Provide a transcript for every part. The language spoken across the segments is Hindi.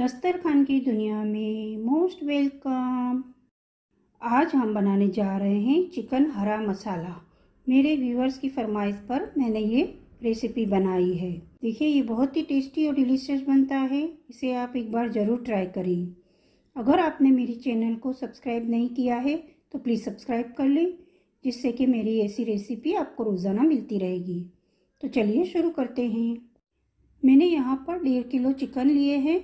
दस्तरखान की दुनिया में मोस्ट वेलकम आज हम बनाने जा रहे हैं चिकन हरा मसाला मेरे व्यूअर्स की फरमाइश पर मैंने ये रेसिपी बनाई है देखिए ये बहुत ही टेस्टी और डिलीशियस बनता है इसे आप एक बार ज़रूर ट्राई करें अगर आपने मेरी चैनल को सब्सक्राइब नहीं किया है तो प्लीज़ सब्सक्राइब कर लें जिससे कि मेरी ऐसी रेसिपी आपको रोज़ाना मिलती रहेगी तो चलिए शुरू करते हैं मैंने यहाँ पर डेढ़ किलो चिकन लिए हैं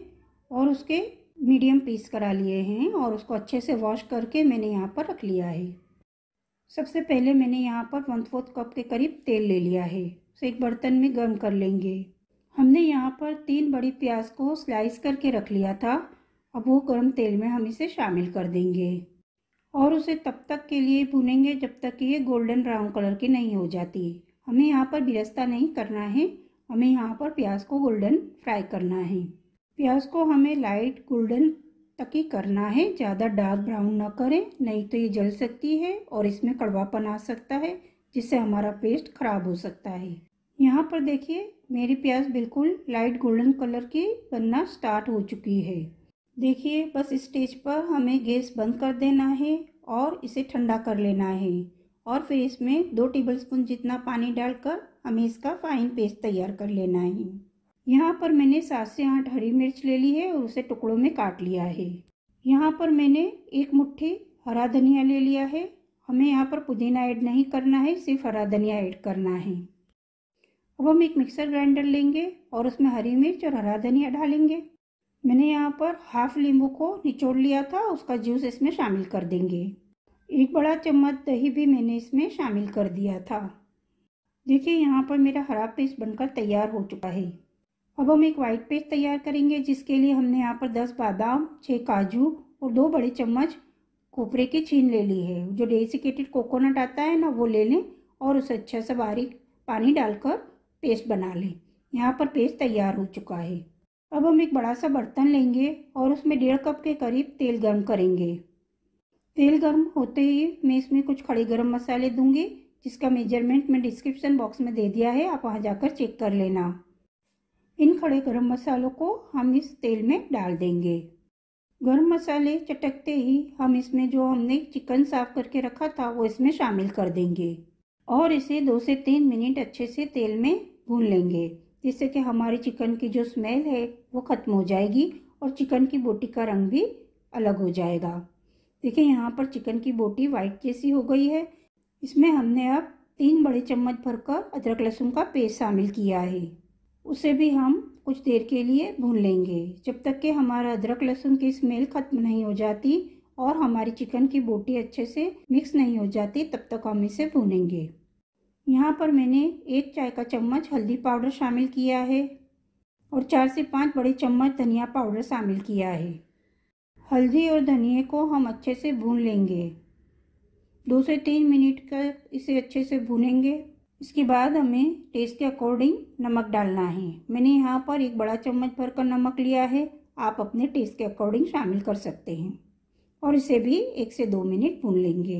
और उसके मीडियम पीस करा लिए हैं और उसको अच्छे से वॉश करके मैंने यहाँ पर रख लिया है सबसे पहले मैंने यहाँ पर वन फोर्थ कप के करीब तेल ले लिया है उसे एक बर्तन में गर्म कर लेंगे हमने यहाँ पर तीन बड़ी प्याज को स्लाइस करके रख लिया था अब वो गर्म तेल में हम इसे शामिल कर देंगे और उसे तब तक के लिए भुनेंगे जब तक कि ये गोल्डन ब्राउन कलर की नहीं हो जाती हमें यहाँ पर बिरस्ता नहीं करना है हमें यहाँ पर प्याज को गोल्डन फ्राई करना है प्याज को हमें लाइट गोल्डन तक ही करना है ज़्यादा डार्क ब्राउन ना करें नहीं तो ये जल सकती है और इसमें कड़वापन आ सकता है जिससे हमारा पेस्ट ख़राब हो सकता है यहाँ पर देखिए मेरी प्याज बिल्कुल लाइट गोल्डन कलर की बनना स्टार्ट हो चुकी है देखिए बस स्टेज पर हमें गैस बंद कर देना है और इसे ठंडा कर लेना है और फिर इसमें दो टेबलस्पून जितना पानी डालकर हमें इसका फाइन पेस्ट तैयार कर लेना है यहाँ पर मैंने सात से आठ हरी मिर्च ले ली है और उसे टुकड़ों में काट लिया है यहाँ पर मैंने एक मुट्ठी हरा धनिया ले लिया है हमें यहाँ पर पुदीना ऐड नहीं करना है सिर्फ हरा धनिया ऐड करना है अब हम एक मिक्सर ग्राइंडर लेंगे और उसमें हरी मिर्च और हरा धनिया डालेंगे मैंने यहाँ पर हाफ नींबू को निचोड़ लिया था उसका जूस इसमें शामिल कर देंगे एक बड़ा चम्मच दही भी मैंने इसमें शामिल कर दिया था देखिए यहाँ पर मेरा हरा पेस्ट बनकर तैयार हो चुका है अब हम एक वाइट पेस्ट तैयार करेंगे जिसके लिए हमने यहाँ पर दस बादाम छः काजू और दो बड़े चम्मच कोपरे के छीन ले ली है जो डेसिकेटेड कोकोनट आता है ना वो ले लें और उसे अच्छा सा बारीक पानी डालकर पेस्ट बना लें यहाँ पर पेस्ट तैयार हो चुका है अब हम एक बड़ा सा बर्तन लेंगे और उसमें डेढ़ कप के करीब तेल गर्म करेंगे तेल गर्म होते ही मैं इसमें कुछ खड़े गर्म मसाले दूंगी जिसका मेजरमेंट मैं डिस्क्रिप्शन बॉक्स में दे दिया है आप वहाँ जाकर चेक कर लेना इन खड़े गरम मसालों को हम इस तेल में डाल देंगे गरम मसाले चटकते ही हम इसमें जो हमने चिकन साफ करके रखा था वो इसमें शामिल कर देंगे और इसे दो से तीन मिनट अच्छे से तेल में भून लेंगे जिससे कि हमारी चिकन की जो स्मेल है वो ख़त्म हो जाएगी और चिकन की बोटी का रंग भी अलग हो जाएगा देखिए यहाँ पर चिकन की बोटी वाइट जैसी हो गई है इसमें हमने अब तीन बड़े चम्मच भरकर अदरक लहसुन का पेस्ट शामिल किया है उसे भी हम कुछ देर के लिए भून लेंगे जब तक कि हमारा अदरक लहसुन की स्मेल ख़त्म नहीं हो जाती और हमारी चिकन की बोटी अच्छे से मिक्स नहीं हो जाती तब तक हम इसे भूनेंगे यहाँ पर मैंने एक चाय का चम्मच हल्दी पाउडर शामिल किया है और चार से पाँच बड़े चम्मच धनिया पाउडर शामिल किया है हल्दी और धनिए को हम अच्छे से भून लेंगे दो से तीन मिनट तक इसे अच्छे से भूनेंगे इसके बाद हमें टेस्ट के अकॉर्डिंग नमक डालना है मैंने यहाँ पर एक बड़ा चम्मच भर कर नमक लिया है आप अपने टेस्ट के अकॉर्डिंग शामिल कर सकते हैं और इसे भी एक से दो मिनट भून लेंगे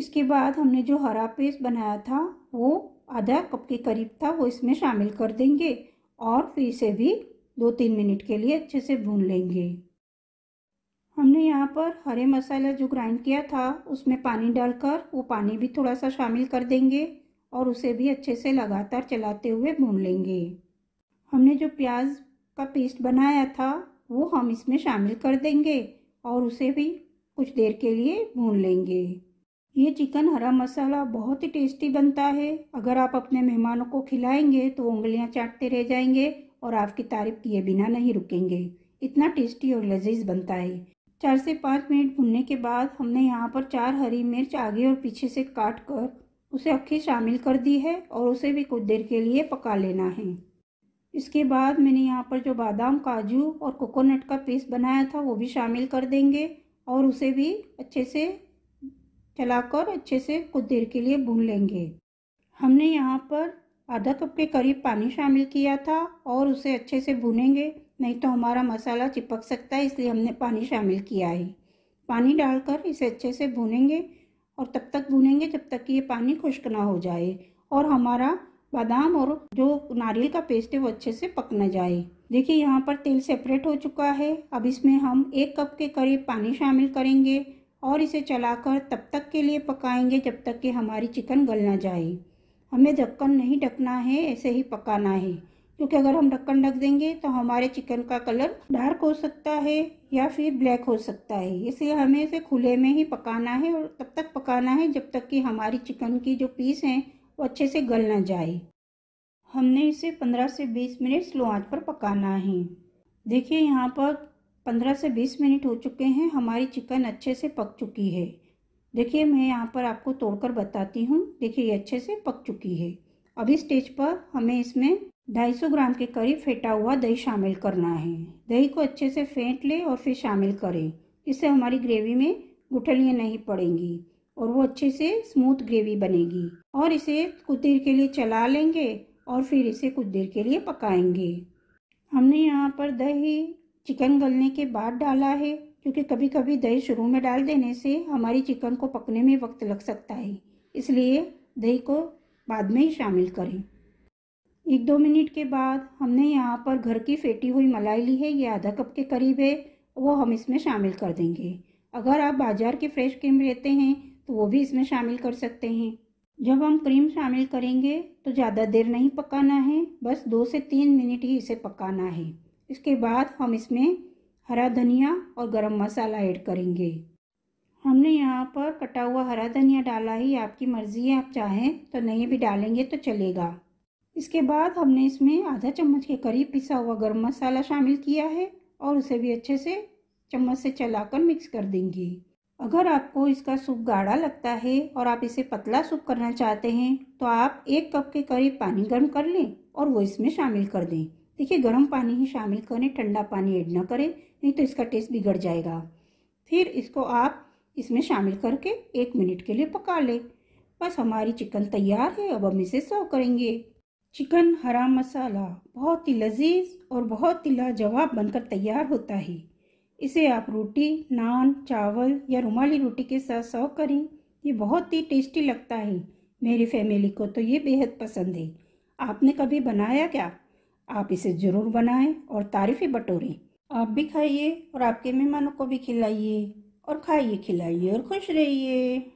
इसके बाद हमने जो हरा पेस्ट बनाया था वो आधा कप के करीब था वो इसमें शामिल कर देंगे और फिर इसे भी दो तीन मिनट के लिए अच्छे से भून लेंगे हमने यहाँ पर हरे मसाला जो ग्राइंड किया था उसमें पानी डालकर वो पानी भी थोड़ा सा शामिल कर देंगे और उसे भी अच्छे से लगातार चलाते हुए भून लेंगे हमने जो प्याज का पेस्ट बनाया था वो हम इसमें शामिल कर देंगे और उसे भी कुछ देर के लिए भून लेंगे ये चिकन हरा मसाला बहुत ही टेस्टी बनता है अगर आप अपने मेहमानों को खिलाएंगे तो उंगलियां चाटते रह जाएंगे और आपकी तारीफ किए बिना नहीं रुकेंगे इतना टेस्टी और लजीज बनता है चार से पाँच मिनट भुनने के बाद हमने यहाँ पर चार हरी मिर्च आगे और पीछे से काट कर उसे अक्खी शामिल कर दी है और उसे भी कुछ देर के लिए पका लेना है इसके बाद मैंने यहाँ पर जो बादाम काजू और कोकोनट का पेस्ट बनाया था वो भी शामिल कर देंगे और उसे भी अच्छे से चलाकर अच्छे से कुछ देर के लिए भून लेंगे हमने यहाँ पर आधा कप के करीब पानी शामिल किया था और उसे अच्छे से भूनेंगे नहीं तो हमारा मसाला चिपक सकता है इसलिए हमने पानी शामिल किया है पानी डालकर इसे अच्छे से भूनेंगे और तब तक भूनेंगे जब तक कि ये पानी खुश्क ना हो जाए और हमारा बादाम और जो नारियल का पेस्ट है वो अच्छे से पक न जाए देखिए यहाँ पर तेल सेपरेट हो चुका है अब इसमें हम एक कप के करीब पानी शामिल करेंगे और इसे चलाकर तब तक के लिए पकाएंगे जब तक कि हमारी चिकन गल ना जाए हमें ढक्कन नहीं ढकना है ऐसे ही पकाना है क्योंकि अगर हम ढक्कन ढक देंगे तो हमारे चिकन का कलर डार्क हो सकता है या फिर ब्लैक हो सकता है इसलिए हमें इसे खुले में ही पकाना है और तब तक पकाना है जब तक कि हमारी चिकन की जो पीस हैं वो अच्छे से गल ना जाए हमने इसे 15 से 20 मिनट स्लो आंच पर पकाना है देखिए यहाँ पर 15 से 20 मिनट हो चुके हैं हमारी चिकन अच्छे से पक चुकी है देखिए मैं यहाँ पर आपको तोड़कर बताती हूँ देखिए ये अच्छे से पक चुकी है अभी स्टेज पर हमें इसमें 250 ग्राम के करीब फेंटा हुआ दही शामिल करना है दही को अच्छे से फेंट लें और फिर शामिल करें इससे हमारी ग्रेवी में गुठलियाँ नहीं पड़ेंगी और वो अच्छे से स्मूथ ग्रेवी बनेगी और इसे कुछ देर के लिए चला लेंगे और फिर इसे कुछ देर के लिए पकाएंगे हमने यहाँ पर दही चिकन गलने के बाद डाला है क्योंकि कभी कभी दही शुरू में डाल देने से हमारी चिकन को पकने में वक्त लग सकता है इसलिए दही को बाद में ही शामिल करें एक दो मिनट के बाद हमने यहाँ पर घर की फेटी हुई मलाई ली है ये आधा कप के करीब है वो हम इसमें शामिल कर देंगे अगर आप बाज़ार के फ्रेश क्रीम लेते हैं तो वो भी इसमें शामिल कर सकते हैं जब हम क्रीम शामिल करेंगे तो ज़्यादा देर नहीं पकाना है बस दो से तीन मिनट ही इसे पकाना है इसके बाद हम इसमें हरा धनिया और गरम मसाला ऐड करेंगे हमने यहाँ पर कटा हुआ हरा धनिया डाला ही आपकी मर्ज़ी है आप चाहें तो नहीं भी डालेंगे तो चलेगा इसके बाद हमने इसमें आधा चम्मच के करीब पिसा हुआ गर्म मसाला शामिल किया है और उसे भी अच्छे से चम्मच से चलाकर मिक्स कर देंगे अगर आपको इसका सूप गाढ़ा लगता है और आप इसे पतला सूप करना चाहते हैं तो आप एक कप के करीब पानी गर्म कर लें और वो इसमें शामिल कर दें देखिए गर्म पानी ही शामिल करें ठंडा पानी ऐड ना करें नहीं तो इसका टेस्ट बिगड़ जाएगा फिर इसको आप इसमें शामिल करके एक मिनट के लिए पका लें बस हमारी चिकन तैयार है अब हम इसे सर्व करेंगे चिकन हरा मसाला बहुत ही लजीज और बहुत ही लाजवाब बनकर तैयार होता है इसे आप रोटी नान चावल या रुमाली रोटी के साथ सर्व करें ये बहुत ही टेस्टी लगता है मेरी फैमिली को तो ये बेहद पसंद है आपने कभी बनाया क्या आप इसे ज़रूर बनाएं और तारीफ़ें बटोरें आप भी खाइए और आपके मेहमानों को भी खिलाइए और खाइए खिलाइए और खुश रहिए